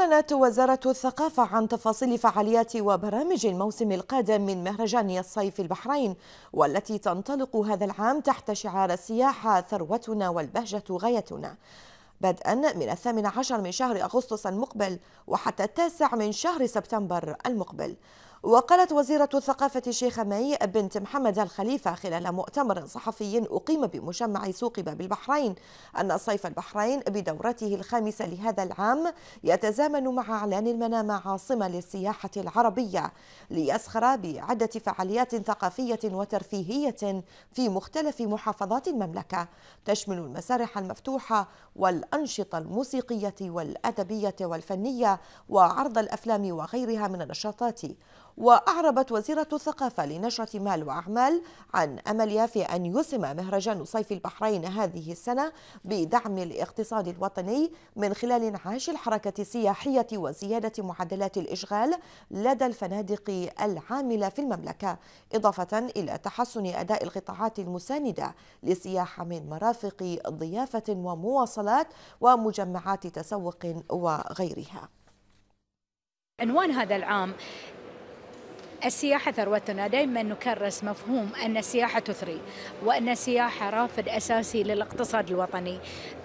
أعلنت وزارة الثقافة عن تفاصيل فعاليات وبرامج الموسم القادم من مهرجان الصيف البحرين والتي تنطلق هذا العام تحت شعار السياحة ثروتنا والبهجة غايتنا بدءا من الثامن عشر من شهر أغسطس المقبل وحتى التاسع من شهر سبتمبر المقبل وقالت وزيرة الثقافة شيخة مي بنت محمد الخليفة خلال مؤتمر صحفي أقيم بمجمع سوق باب البحرين أن صيف البحرين بدورته الخامسة لهذا العام يتزامن مع إعلان المنامة عاصمة للسياحة العربية ليسخر بعدة فعاليات ثقافية وترفيهية في مختلف محافظات المملكة تشمل المسارح المفتوحة والأنشطة الموسيقية والأدبية والفنية وعرض الأفلام وغيرها من النشاطات وأعربت وزيرة الثقافة لنشرة مال وأعمال عن أملها في أن يسهم مهرجان صيف البحرين هذه السنة بدعم الاقتصاد الوطني من خلال انعاش الحركة السياحية وزيادة معدلات الإشغال لدى الفنادق العاملة في المملكة إضافة إلى تحسن أداء القطاعات المساندة للسياحة من مرافق ضيافة ومواصلات ومجمعات تسوق وغيرها عنوان هذا العام السياحة ثروتنا دائما نكرس مفهوم أن السياحة تثري وأن السياحة رافد أساسي للاقتصاد الوطني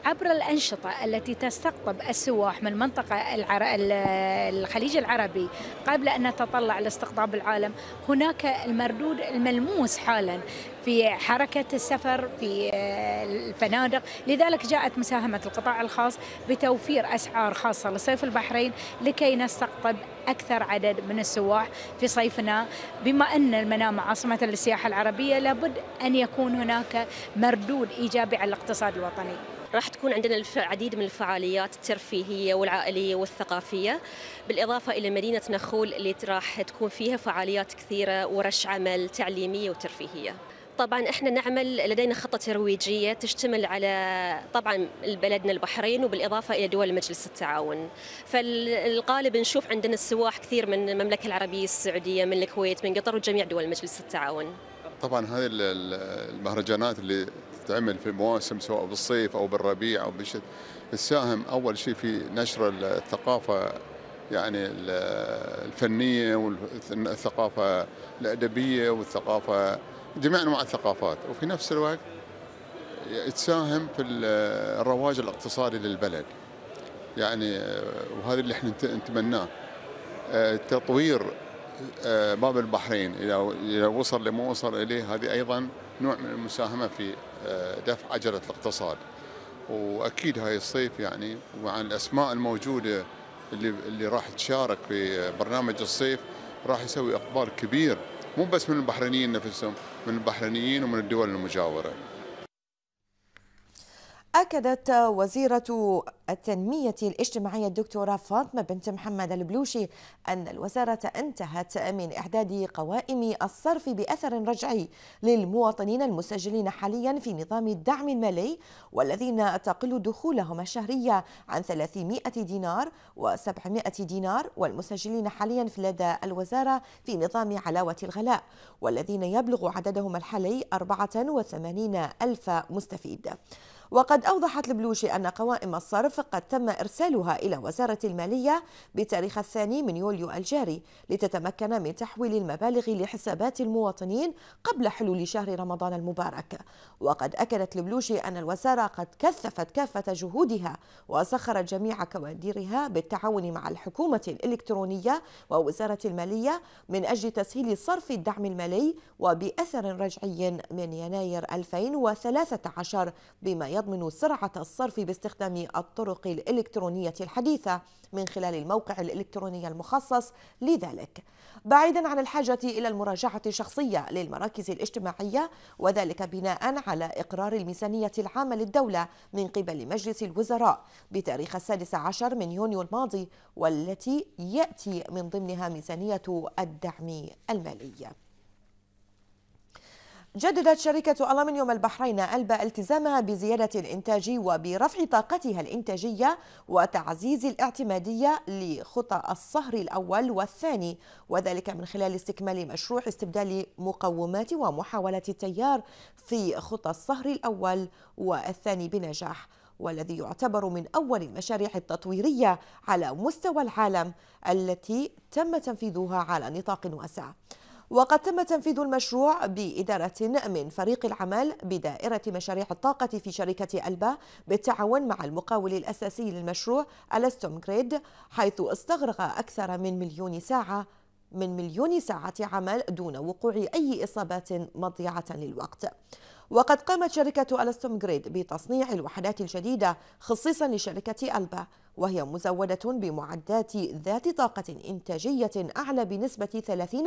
عبر الأنشطة التي تستقطب السواح من منطقة العر... الخليج العربي قبل أن نتطلع لاستقطاب العالم هناك المردود الملموس حالا في حركة السفر في آه، الفنادق لذلك جاءت مساهمة القطاع الخاص بتوفير أسعار خاصة لصيف البحرين لكي نستقطب أكثر عدد من السواح في صيفنا بما أن المنامة عاصمة للسياحة العربية لابد أن يكون هناك مردود إيجابي على الاقتصاد الوطني راح تكون عندنا العديد من الفعاليات الترفيهية والعائلية والثقافية بالإضافة إلى مدينة نخول اللي راح تكون فيها فعاليات كثيرة ورش عمل تعليمية وترفيهية طبعا احنا نعمل لدينا خطه ترويجيه تشتمل على طبعا بلدنا البحرين وبالاضافه الى دول مجلس التعاون. فالقالب نشوف عندنا السواح كثير من المملكه العربيه السعوديه، من الكويت، من قطر وجميع دول مجلس التعاون. طبعا هذه المهرجانات اللي تتعمل في المواسم سواء بالصيف او بالربيع او بالشتاء تساهم اول شيء في نشر الثقافه يعني الفنيه والثقافه الادبيه والثقافه جميع انواع الثقافات وفي نفس الوقت تساهم في الرواج الاقتصادي للبلد يعني آه، وهذا اللي احنا نتمناه آه، تطوير آه، باب البحرين اذا وصل لما وصل اليه هذه ايضا نوع من المساهمه في دفع عجله الاقتصاد واكيد هاي الصيف يعني مع الاسماء الموجوده اللي اللي راح تشارك في برنامج الصيف راح يسوي اقبال كبير مو بس من البحرينيين نفسهم من البحرينيين ومن الدول المجاورة أكدت وزيرة التنمية الاجتماعية الدكتورة فاطمة بنت محمد البلوشي أن الوزارة انتهت من إعداد قوائم الصرف بأثر رجعي للمواطنين المسجلين حاليا في نظام الدعم المالي والذين تقل دخولهم الشهرية عن 300 دينار و700 دينار والمسجلين حاليا في لدى الوزارة في نظام علاوة الغلاء والذين يبلغ عددهم الحالي 84 ألف مستفيد وقد أوضحت البلوشي أن قوائم الصرف قد تم إرسالها إلى وزارة المالية بتاريخ الثاني من يوليو الجاري لتتمكن من تحويل المبالغ لحسابات المواطنين قبل حلول شهر رمضان المبارك وقد أكدت البلوشي أن الوزارة قد كثفت كافة جهودها وسخرت جميع كوادرها بالتعاون مع الحكومة الإلكترونية ووزارة المالية من أجل تسهيل صرف الدعم المالي وبأثر رجعي من يناير 2013 بما يضع يضمن سرعة الصرف باستخدام الطرق الإلكترونية الحديثة من خلال الموقع الإلكتروني المخصص لذلك بعيدا عن الحاجة إلى المراجعة الشخصية للمراكز الاجتماعية وذلك بناء على إقرار الميزانية العامة للدولة من قبل مجلس الوزراء بتاريخ السادس عشر من يونيو الماضي والتي يأتي من ضمنها ميزانية الدعم المالي جددت شركة ألمنيوم البحرين ألبا التزامها بزيادة الإنتاج وبرفع طاقتها الإنتاجية وتعزيز الاعتمادية لخطى الصهر الأول والثاني وذلك من خلال استكمال مشروع استبدال مقومات ومحاولة التيار في خطى الصهر الأول والثاني بنجاح والذي يعتبر من أول المشاريع التطويرية على مستوى العالم التي تم تنفيذها على نطاق واسع وقد تم تنفيذ المشروع بإدارة من فريق العمل بدائرة مشاريع الطاقة في شركة ألبا بالتعاون مع المقاول الأساسي للمشروع ألستوم جريد حيث استغرق أكثر من مليون ساعة من مليون ساعة عمل دون وقوع أي إصابات مضيعة للوقت وقد قامت شركة ألستوم جريد بتصنيع الوحدات الجديدة خصيصا لشركة ألبا وهي مزودة بمعدات ذات طاقة إنتاجية أعلى بنسبة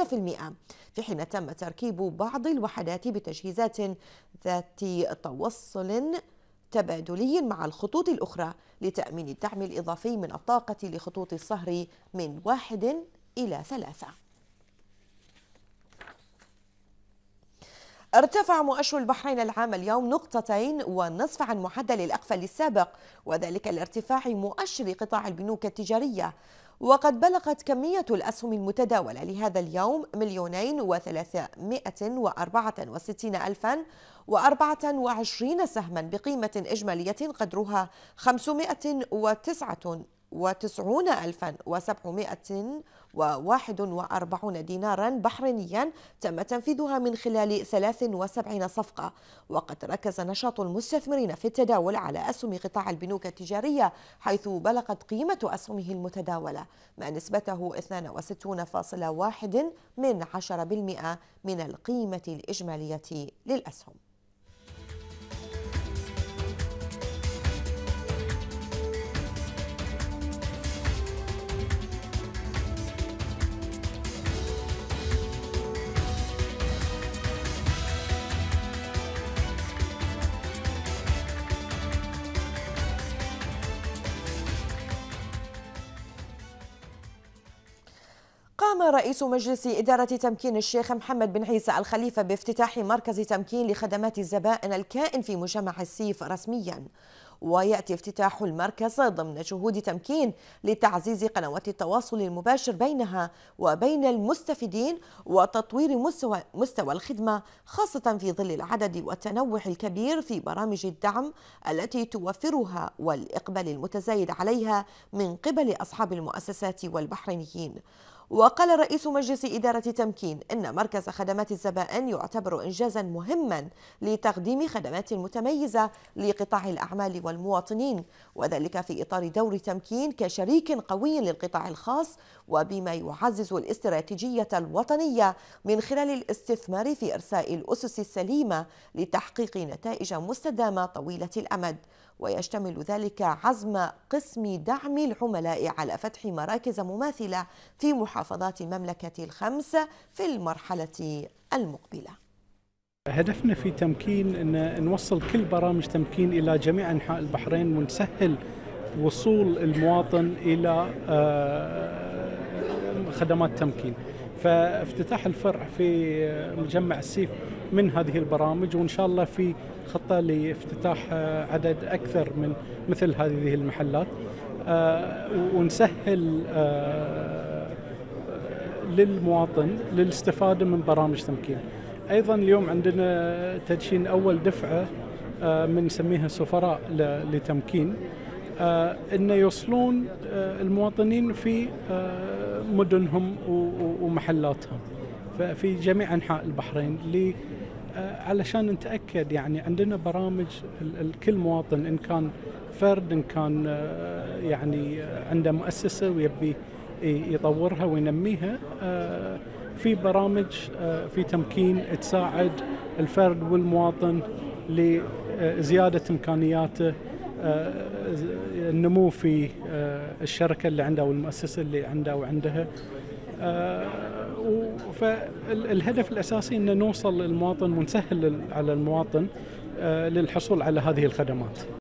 30% في حين تم تركيب بعض الوحدات بتجهيزات ذات توصل تبادلي مع الخطوط الأخرى لتأمين الدعم الإضافي من الطاقة لخطوط الصهر من واحد إلى ثلاثة ارتفع مؤشر البحرين العام اليوم نقطتين ونصف عن معدل الأقفل السابق وذلك لارتفاع مؤشر قطاع البنوك التجارية وقد بلغت كمية الأسهم المتداولة لهذا اليوم مليونين وثلاثمائة وأربعة وستين ألفا وأربعة وعشرين سهما بقيمة إجمالية قدرها خمسمائة وتسعة وتسعون ألفا وسبعمائة وواحد وأربعون دينارا بحرينيا تم تنفيذها من خلال 73 صفقة وقد ركز نشاط المستثمرين في التداول على أسهم قطاع البنوك التجارية حيث بلغت قيمة أسهمه المتداولة ما نسبته 62.1 من من القيمة الإجمالية للأسهم رئيس مجلس إدارة تمكين الشيخ محمد بن عيسى الخليفة بافتتاح مركز تمكين لخدمات الزبائن الكائن في مجمع السيف رسميا ويأتي افتتاح المركز ضمن جهود تمكين لتعزيز قنوات التواصل المباشر بينها وبين المستفيدين وتطوير مستوى, مستوى الخدمة خاصة في ظل العدد والتنوع الكبير في برامج الدعم التي توفرها والإقبال المتزايد عليها من قبل أصحاب المؤسسات والبحرينيين وقال رئيس مجلس إدارة تمكين إن مركز خدمات الزبائن يعتبر إنجازا مهما لتقديم خدمات متميزة لقطاع الأعمال والمواطنين وذلك في إطار دور تمكين كشريك قوي للقطاع الخاص وبما يعزز الاستراتيجية الوطنية من خلال الاستثمار في إرساء الأسس السليمة لتحقيق نتائج مستدامة طويلة الأمد ويشتمل ذلك عزم قسم دعم العملاء على فتح مراكز مماثلة في محافظات المملكة الخمس في المرحلة المقبله هدفنا في تمكين ان نوصل كل برامج تمكين الى جميع انحاء البحرين ونسهل وصول المواطن الى آه، خدمات تمكين. فافتتاح الفرع في مجمع السيف من هذه البرامج وان شاء الله في خطه لافتتاح عدد اكثر من مثل هذه المحلات آه، ونسهل آه، للمواطن للاستفاده من برامج تمكين. ايضا اليوم عندنا تدشين اول دفعه آه، من نسميها سفراء لتمكين انه يوصلون المواطنين في مدنهم و محلاتهم في جميع انحاء البحرين لي آه، علشان نتاكد يعني عندنا برامج لكل مواطن ان كان فرد ان كان آه، يعني عنده مؤسسه ويبي يطورها وينميها آه، في برامج في تمكين تساعد الفرد والمواطن لزياده امكانياته النمو في الشركه اللي او والمؤسسه اللي عندها وعندها آه، فالهدف الاساسي ان نوصل للمواطن ونسهل على المواطن آه، للحصول على هذه الخدمات